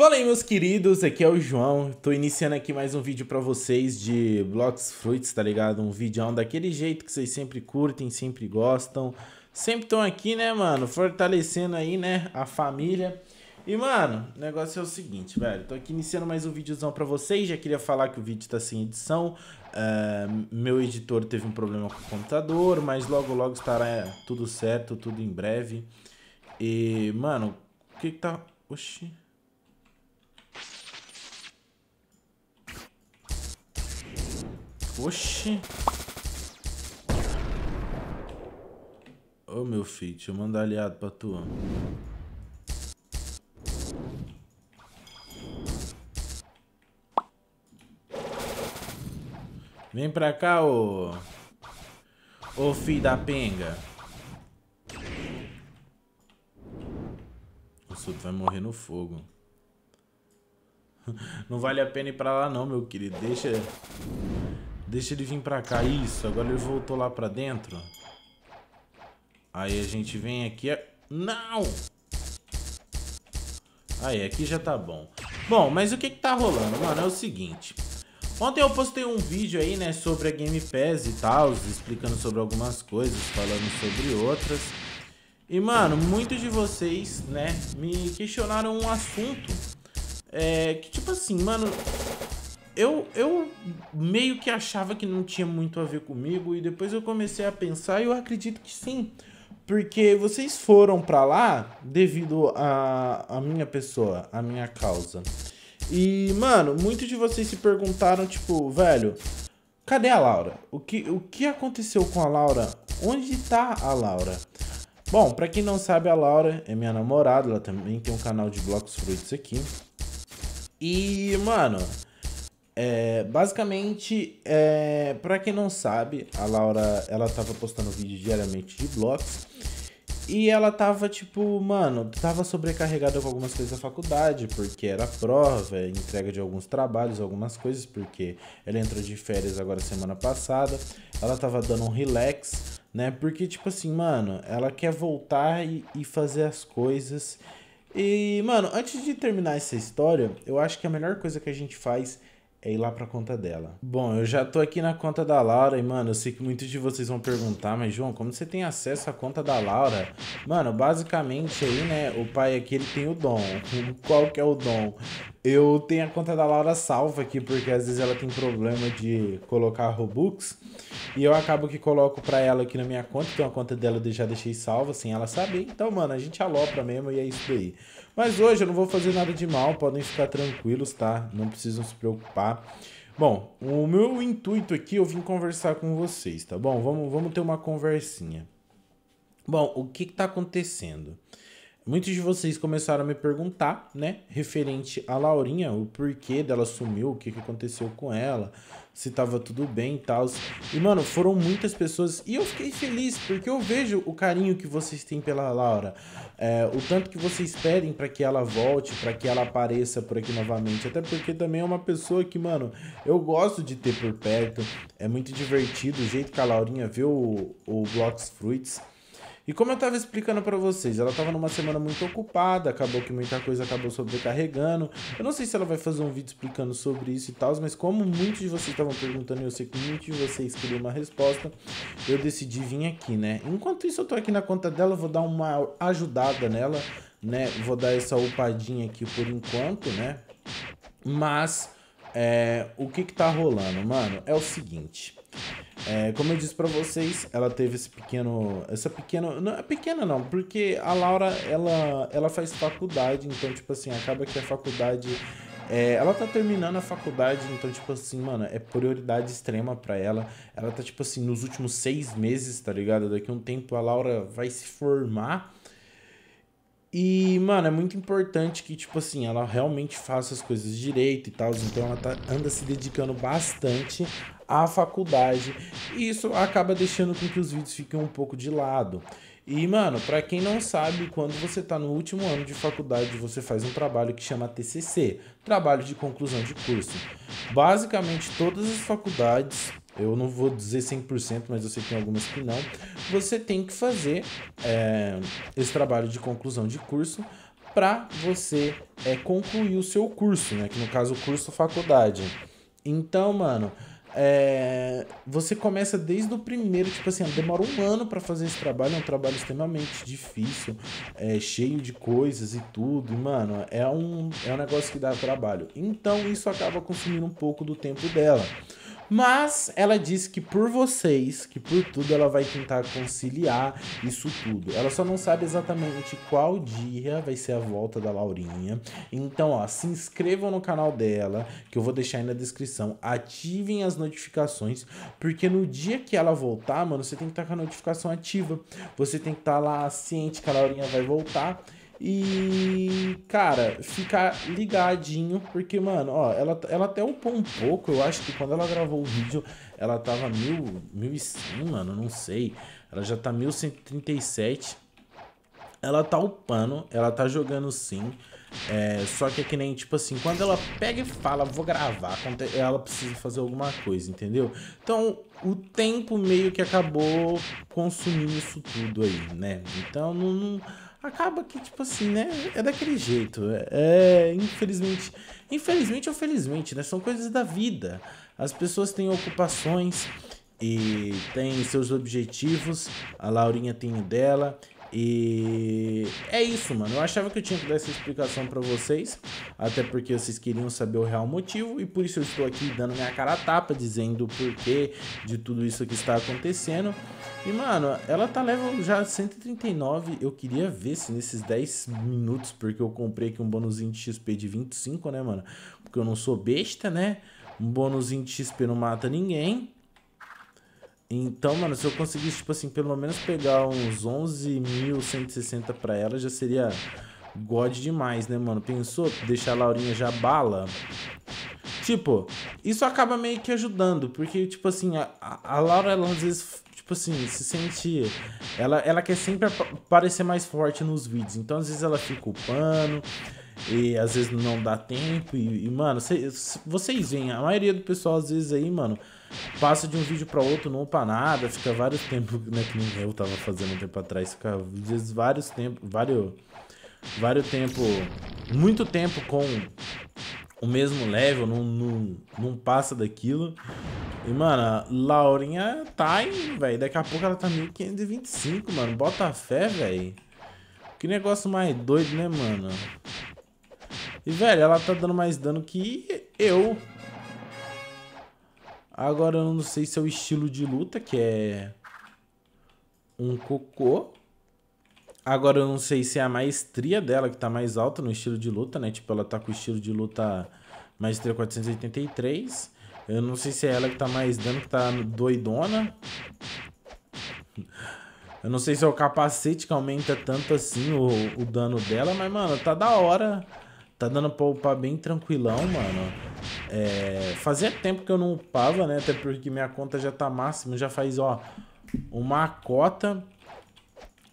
Fala aí, meus queridos, aqui é o João. Tô iniciando aqui mais um vídeo para vocês de Blocks Fruits, tá ligado? Um vídeo daquele jeito que vocês sempre curtem, sempre gostam. Sempre estão aqui, né, mano? Fortalecendo aí, né, a família. E, mano, o negócio é o seguinte, velho. Tô aqui iniciando mais um videozão pra vocês. Já queria falar que o vídeo tá sem edição. Uh, meu editor teve um problema com o computador, mas logo, logo estará tudo certo, tudo em breve. E, mano, o que que tá... Oxi... Oxi. Ô, oh, meu filho, deixa eu mandar aliado pra tu. Vem pra cá, ô... Ô, filho da penga. O Suto vai morrer no fogo. Não vale a pena ir pra lá não, meu querido. Deixa... Deixa ele vir pra cá. Isso, agora ele voltou lá pra dentro. Aí a gente vem aqui... É- Não! Aí, aqui já tá bom. Bom, mas o que que tá rolando, mano? É o seguinte... Ontem eu postei um vídeo aí, né, sobre a Game Pass e tal, explicando sobre algumas coisas, falando sobre outras. E, mano, muitos de vocês, né, me questionaram um assunto é, que, tipo assim, mano, eu, eu meio que achava que não tinha muito a ver comigo e depois eu comecei a pensar e eu acredito que sim. Porque vocês foram para lá devido a, a minha pessoa, a minha causa. E, mano, muitos de vocês se perguntaram, tipo, velho, cadê a Laura? O que, o que aconteceu com a Laura? Onde tá a Laura? Bom, para quem não sabe, a Laura é minha namorada, ela também tem um canal de blocos frutos aqui. E, mano, é, basicamente, é, para quem não sabe, a Laura ela tava postando vídeo diariamente de blocos. E ela tava tipo, mano, tava sobrecarregada com algumas coisas da faculdade, porque era prova, entrega de alguns trabalhos, algumas coisas, porque ela entrou de férias agora semana passada. Ela tava dando um relax, né? Porque, tipo assim, mano, ela quer voltar e, e fazer as coisas. E, mano, antes de terminar essa história, eu acho que a melhor coisa que a gente faz é ir lá pra conta dela. Bom, eu já tô aqui na conta da Laura e, mano, eu sei que muitos de vocês vão perguntar, mas, João, como você tem acesso à conta da Laura? Mano, basicamente aí, né, o pai aqui, ele tem o dom. Qual que é o dom? Eu tenho a conta da Laura salva aqui, porque às vezes ela tem problema de colocar Robux. E eu acabo que coloco pra ela aqui na minha conta. Então é a conta dela eu já deixei salva, sem ela saber. Então, mano, a gente alopra mesmo e é isso daí. Mas hoje eu não vou fazer nada de mal, podem ficar tranquilos, tá? Não precisam se preocupar. Bom, o meu intuito aqui, eu vim conversar com vocês, tá bom? Vamos, vamos ter uma conversinha. Bom, o que, que tá acontecendo? Muitos de vocês começaram a me perguntar, né, referente a Laurinha, o porquê dela sumiu, o que, que aconteceu com ela, se tava tudo bem e tal. E, mano, foram muitas pessoas e eu fiquei feliz porque eu vejo o carinho que vocês têm pela Laura, é, o tanto que vocês pedem para que ela volte, para que ela apareça por aqui novamente. Até porque também é uma pessoa que, mano, eu gosto de ter por perto, é muito divertido o jeito que a Laurinha vê o, o Blox Fruits e como eu estava explicando para vocês, ela estava numa semana muito ocupada, acabou que muita coisa acabou sobrecarregando. Eu não sei se ela vai fazer um vídeo explicando sobre isso e tal, mas como muitos de vocês estavam perguntando e eu sei que muitos de vocês queriam uma resposta, eu decidi vir aqui, né? Enquanto isso, eu tô aqui na conta dela, vou dar uma ajudada nela, né? Vou dar essa upadinha aqui por enquanto, né? Mas, é, o que que tá rolando, mano? É o seguinte... É, como eu disse para vocês, ela teve esse pequeno, essa pequena, não é pequena não, porque a Laura ela, ela faz faculdade, então tipo assim acaba que a faculdade, é, ela tá terminando a faculdade, então tipo assim mano é prioridade extrema para ela. Ela tá tipo assim nos últimos seis meses, tá ligado? Daqui a um tempo a Laura vai se formar. E, mano, é muito importante que, tipo assim, ela realmente faça as coisas direito e tal. Então ela tá, anda se dedicando bastante à faculdade. E isso acaba deixando com que os vídeos fiquem um pouco de lado. E, mano, para quem não sabe, quando você tá no último ano de faculdade, você faz um trabalho que chama TCC, trabalho de conclusão de curso. Basicamente, todas as faculdades eu não vou dizer 100%, mas eu sei que tem algumas que não, você tem que fazer é, esse trabalho de conclusão de curso para você é, concluir o seu curso, né? Que no caso o curso faculdade. Então, mano, é, você começa desde o primeiro, tipo assim, demora um ano para fazer esse trabalho, é um trabalho extremamente difícil, é, cheio de coisas e tudo, e, mano, é um, é um negócio que dá trabalho. Então isso acaba consumindo um pouco do tempo dela. Mas ela disse que por vocês, que por tudo, ela vai tentar conciliar isso tudo. Ela só não sabe exatamente qual dia vai ser a volta da Laurinha. Então, ó, se inscrevam no canal dela, que eu vou deixar aí na descrição. Ativem as notificações, porque no dia que ela voltar, mano, você tem que estar tá com a notificação ativa. Você tem que estar tá lá ciente que a Laurinha vai voltar. E, cara, ficar ligadinho, porque, mano, ó, ela, ela até upou um pouco, eu acho que quando ela gravou o vídeo, ela tava mil, mil e cem, mano, não sei. Ela já tá mil e e trinta sete Ela tá upando, ela tá jogando sim. É, só que é que nem, tipo assim, quando ela pega e fala, vou gravar, ela precisa fazer alguma coisa, entendeu? Então, o tempo meio que acabou consumindo isso tudo aí, né? Então, não, não acaba que, tipo assim, né? É daquele jeito. É, é, infelizmente. Infelizmente ou felizmente, né? São coisas da vida. As pessoas têm ocupações e têm seus objetivos. A Laurinha tem o dela. E é isso, mano. Eu achava que eu tinha que dar essa explicação para vocês, até porque vocês queriam saber o real motivo, e por isso eu estou aqui dando minha cara a tapa, dizendo o porquê de tudo isso que está acontecendo. E, mano, ela tá level já 139. Eu queria ver se nesses 10 minutos, porque eu comprei aqui um bônus de XP de 25, né, mano? Porque eu não sou besta, né? Um bônus de XP não mata ninguém. Então, mano, se eu conseguisse, tipo assim, pelo menos pegar uns 11.160 pra ela, já seria god demais, né, mano? Pensou? Deixar a Laurinha já bala? Tipo, isso acaba meio que ajudando, porque, tipo assim, a, a Laura, ela às vezes, tipo assim, se sente... Ela, ela quer sempre parecer mais forte nos vídeos, então às vezes ela fica upando... E às vezes não dá tempo. E, e mano, cê, vocês veem, a maioria do pessoal às vezes aí, mano, passa de um vídeo para outro, não upa nada, fica vários tempos, né, que nem eu tava fazendo um tempo atrás, fica vezes vários tempos, vários, vários tempo, muito tempo com o mesmo level, não, não, não passa daquilo. E, mano, Laurinha tá indo, velho. Daqui a pouco ela tá 1525, mano. Bota a fé, velho. Que negócio mais doido, né, mano? E, velho, ela tá dando mais dano que eu. Agora eu não sei se é o estilo de luta, que é um cocô. Agora eu não sei se é a maestria dela que tá mais alta no estilo de luta, né? Tipo, ela tá com o estilo de luta maestria 483. Eu não sei se é ela que tá mais dando, que tá doidona. Eu não sei se é o capacete que aumenta tanto assim o, o dano dela, mas, mano, tá da hora. Tá dando pra upar bem tranquilão, mano. É, fazia tempo que eu não upava, né? Até porque minha conta já tá máxima, já faz, ó, uma cota.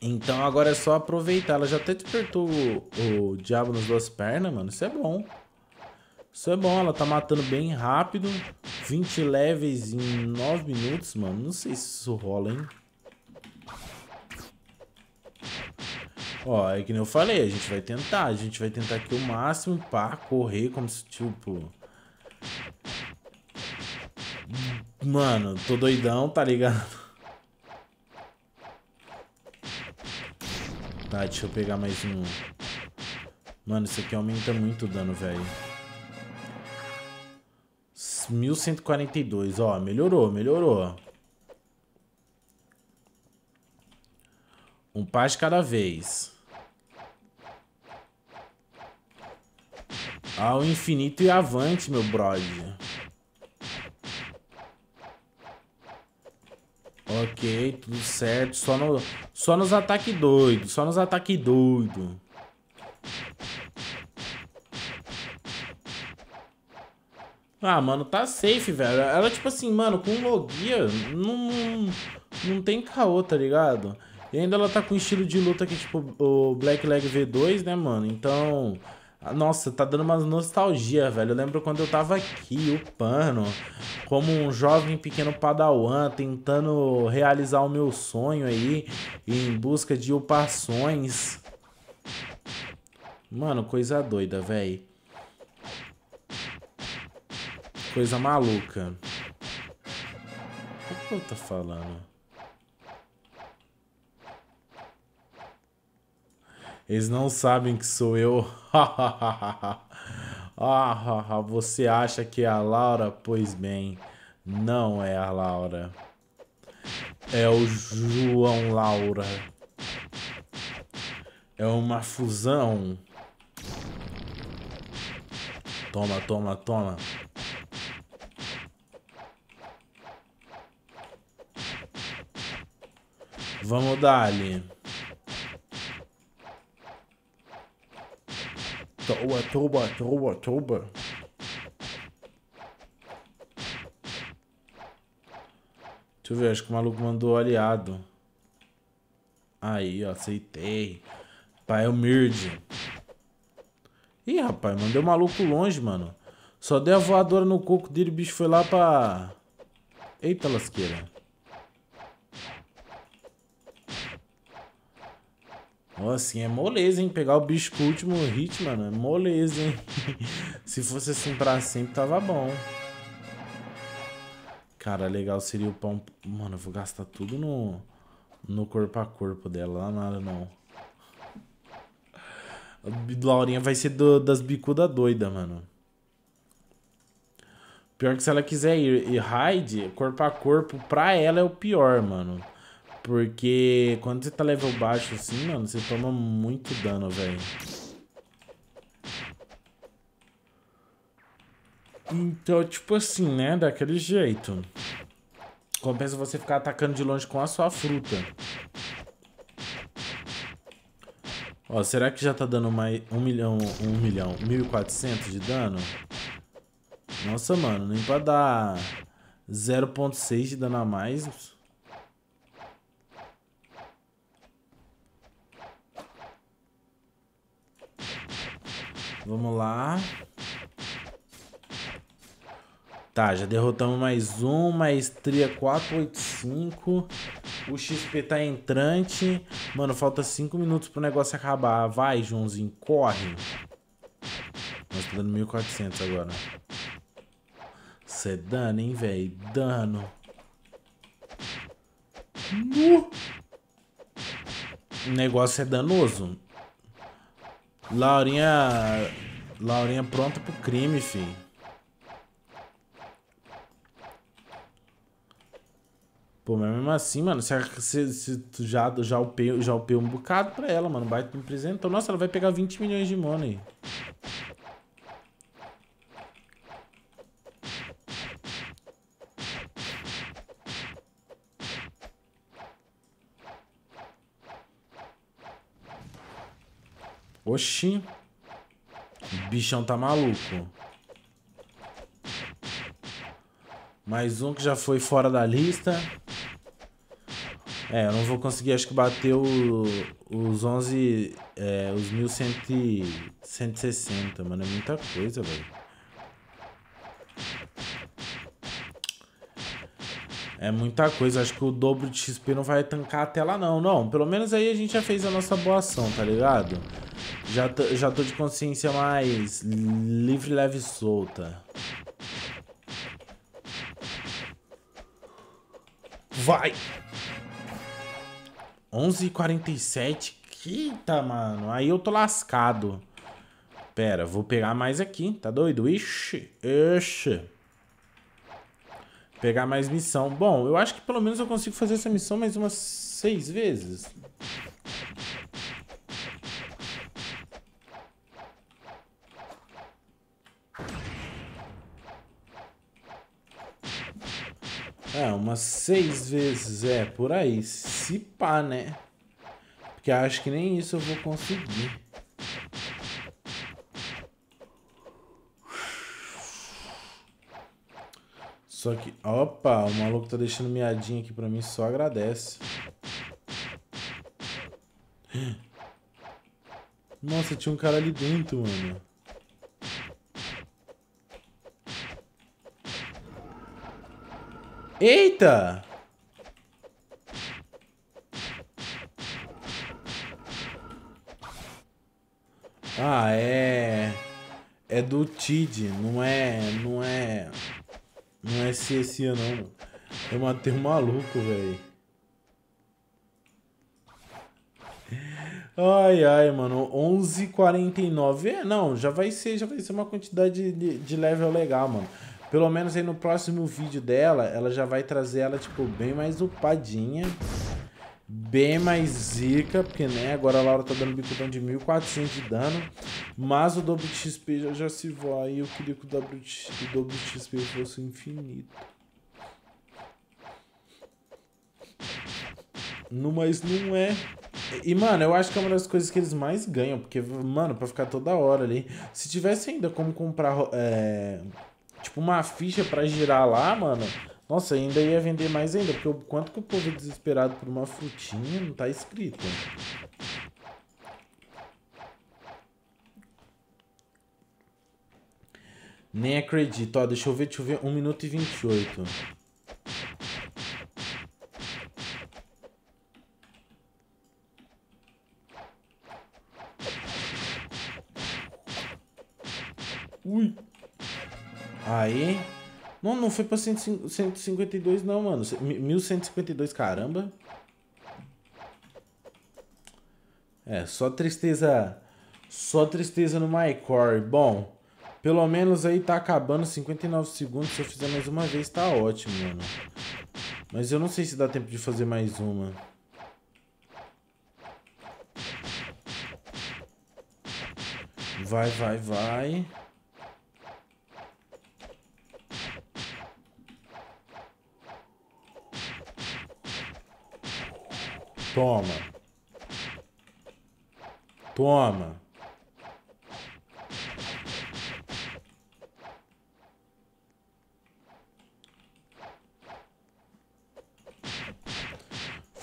Então agora é só aproveitar. Ela já até despertou o, o diabo nas duas pernas, mano. Isso é bom. Isso é bom, ela tá matando bem rápido. 20 levels em 9 minutos, mano. Não sei se isso rola, hein? Ó, é que nem eu falei, a gente vai tentar. A gente vai tentar aqui o máximo, pá, correr como se, tipo... Mano, tô doidão, tá ligado? Tá, deixa eu pegar mais um. Mano, isso aqui aumenta muito o dano, velho. 1142, ó, melhorou, melhorou. Um par de cada vez. Ao infinito e avante, meu brother. Ok, tudo certo. Só, no, só nos ataques doidos. Só nos ataques doidos. Ah, mano, tá safe, velho. Ela, tipo assim, mano, com logia, não, não, não tem caô, tá ligado? E ainda ela tá com estilo de luta que, tipo, o Black Leg V2, né, mano? Então, ah, nossa, tá dando uma nostalgia, velho. Eu lembro quando eu tava aqui, upando, como um jovem pequeno padawan, tentando realizar o meu sonho aí, em busca de upações. Mano, coisa doida, velho. Coisa maluca. O que eu tô falando? Eles não sabem que sou eu. ah, você acha que é a Laura? Pois bem, não é a Laura. É o João Laura. É uma fusão. Toma, toma, toma. Vamos dar ali. Trouba, trouba, trouba, trouba. Deixa eu ver, acho que o maluco mandou aliado. Aí, ó, aceitei. Pai, é o Mird. Ih, rapaz, mandei o maluco longe, mano. Só dei a voadora no coco dele, o bicho foi lá pra... Eita lasqueira. Assim, é moleza, hein? Pegar o bicho com o último hit, mano, é moleza, hein? Se fosse assim pra sempre, tava bom. Cara, legal seria o pão... Mano, eu vou gastar tudo no... No corpo a corpo dela, lá nada não. A Laurinha vai ser do, das bicudas doida, mano. Pior que se ela quiser ir e raid, corpo a corpo, pra ela é o pior, mano. Porque quando você tá level baixo assim, mano, você toma muito dano, velho. Então, tipo assim, né? Daquele jeito. Compensa você ficar atacando de longe com a sua fruta. Ó, será que já tá dando mais... Um milhão... Um milhão... 1.400 de dano? Nossa, mano. Nem pra dar... 0.6 de dano a mais... Vamos lá. Tá, já derrotamos mais um, maestria 485. O XP tá entrante. Mano, falta 5 minutos pro negócio acabar. Vai, Joãozinho, corre. Nós tá dando 1.400 agora. Cê é dano, hein, velho? Dano. No. Uh! O negócio é danoso. Laurinha... Laurinha pronta pro crime, filho. Pô, mas mesmo assim, mano, se, se, se tu já, já, upei, já um bocado pra ela, mano. Baita me apresentou. Nossa, ela vai pegar 20 milhões de money. Oxi. O bichão tá maluco. Mais um que já foi fora da lista. É, eu não vou conseguir, acho que bater o, os 11... É, os 1160, mano. É muita coisa, velho. É muita coisa. Acho que o dobro de XP não vai tancar até lá, não. Não, pelo menos aí a gente já fez a nossa boa ação, tá ligado? Já tô, já tô de consciência mais livre, leve e solta. Vai! 11h47. Eita, mano. Aí eu tô lascado. Pera, vou pegar mais aqui. Tá doido? Ixi, ixi. Pegar mais missão. Bom, eu acho que pelo menos eu consigo fazer essa missão mais umas seis vezes. É, umas seis vezes, é, por aí. Se pá, né? Porque acho que nem isso eu vou conseguir. Só que, opa, o maluco tá deixando miadinha aqui pra mim, só agradece. Nossa, tinha um cara ali dentro, mano. Eita! Ah, é... É do TID, não é... Não é... Não é CSA, não. Eu matei um maluco, velho. Ai, ai, mano. 11,49. É, não, já vai ser, já vai ser uma quantidade de, de level legal, mano. Pelo menos aí no próximo vídeo dela, ela já vai trazer ela, tipo, bem mais upadinha. Bem mais zica, porque, né, agora a Laura tá dando bicudão de 1400 de dano. Mas o dobro de XP já, já se vai e eu queria que o dobro de, o XP fosse infinito. No, mas não é. E, mano, eu acho que é uma das coisas que eles mais ganham, porque, mano, pra ficar toda hora ali. Se tivesse ainda como comprar... É tipo, uma ficha para girar lá, mano. Nossa, ainda ia vender mais ainda, porque o quanto que o povo é desesperado por uma frutinha não tá escrito. Nem acredito. Ó, deixa eu ver, deixa eu ver. 1 minuto e 28. Ui. Aí. Não, não foi pra 152 não, mano. 1152, caramba. É, só tristeza... Só tristeza no MyCore. Bom, pelo menos aí tá acabando 59 segundos. Se eu fizer mais uma vez, tá ótimo, mano. Mas eu não sei se dá tempo de fazer mais uma. Vai, vai, vai. Toma. Toma.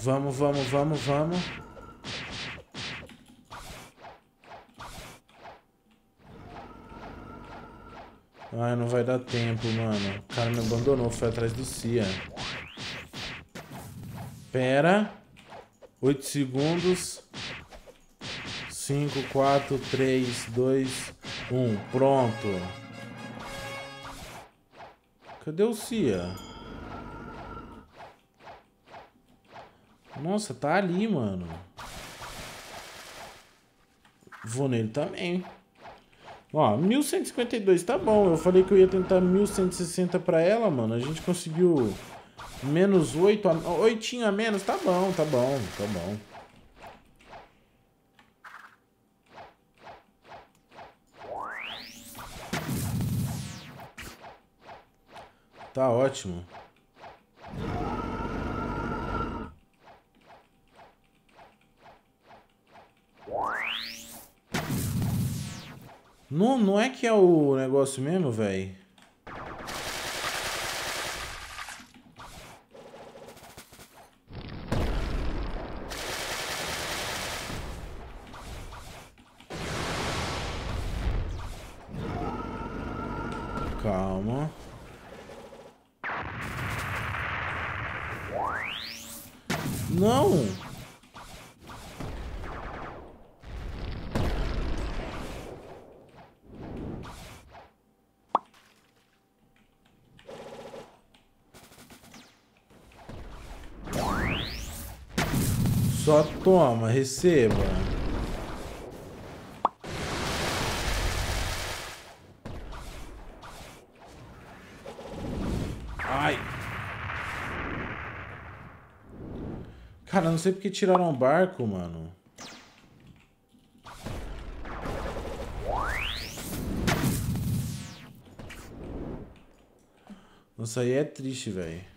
Vamos, vamos, vamos, vamos. Ai, não vai dar tempo, mano. O cara me abandonou, foi atrás do Cia. Pera. 8 segundos. 5, 4, 3, 2, 1. Pronto. Cadê o Cia? Nossa, tá ali, mano. Vou nele também. Ó, 1152, tá bom. Eu falei que eu ia tentar 1160 pra ela, mano. A gente conseguiu Menos 8 a... 8 a menos? Tá bom, tá bom, tá bom. Tá ótimo. Não, não é que é o negócio mesmo, velho? Só toma, receba. Ai. Cara, não sei porque tiraram o barco, mano. Nossa, aí é triste, velho.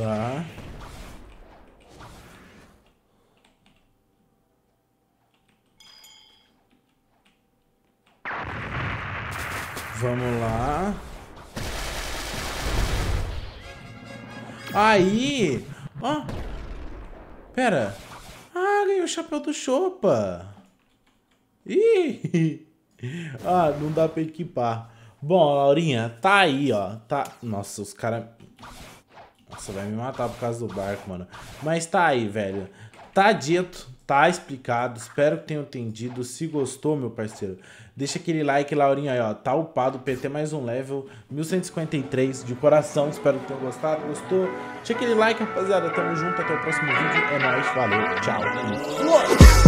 Tá. Vamos lá. Aí! Ó! Oh. Pera. Ah, ganhei o chapéu do Chopa. Ih! Ah, não dá pra equipar. Bom, Laurinha, tá aí, ó. Tá... Nossa, os caras... Nossa, vai me matar por causa do barco, mano. Mas tá aí, velho. Tá dito, tá explicado. Espero que tenham entendido. Se gostou, meu parceiro, deixa aquele like, Laurinha, aí, ó. Tá upado, PT mais um level, 1153, de coração. Espero que tenham gostado. Gostou? Deixa aquele like, rapaziada. Tamo junto, até o próximo vídeo. É nóis, valeu, tchau.